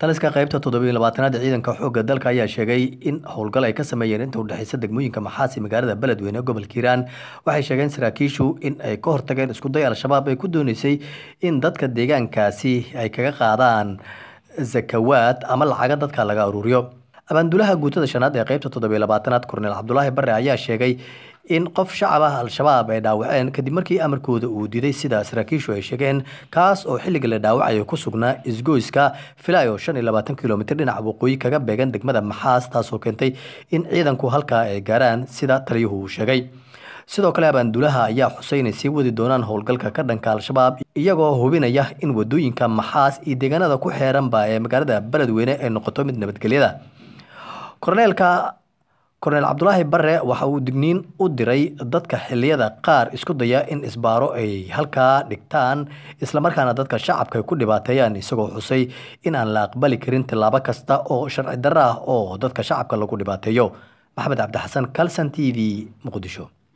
taliska qaybta toddobiyo labaatanaad ciidanka xoogga dalka ayaa sheegay in howlgal ay ka sameeyeen inta u dhexeysa degmooyinka maxaasi magaalada beledweyne gobolka iiraan waxay sheegeen saraakiishu in ay ka hortageen iskuday al-shabaab ay ku dooneysay in dadka deegaankaasi ay kaga qaadaan zakawaad ama lacaga dadka laga aruuriyo abaanduulaha guutada shanaad ee qaybta toddobiyo labaatanaad korneel cabdulaahi barre ayaa sheegay in qof shacabaha al-shabaab ay dhaawaceen kadib markii amarkooda uu diday sida saraakiishu ay sheegeen kaas oo xilliga la dhaawacayo ku sugnaa isgoyska filaayo shan iyo labaatan kilomitr dhinaca waqooyi kaga beegan degmada maxaas taasoo keentay in ciidanku halkaa ay gaaraan sida taliyuhu uu sheegay sidoo kale abaanduulaha ayaa xusay ay sii wadi doonaan howlgalka ka dhanka al-shabaab iyagoo hubinaya in wadooyinka maxaas iyo deegaanada ku xeeranba ee magaalada beledweyne ay noqoto mid nabadgelyada korneelka korneel cabdulaahi barre waxa uu digniin u diray dadka xiliyada qaar isku daya in isbaaro ay halkaa dhigtaan islamarkaana dadka shacabka ku dhibaateeyaan isagoo xusay in aan la aqbali karin tillaabo kasta oo sharci darro ah oo dadka shacabka lagu dhibaateeyo maxamed cabdixasan kalson t v muqdisho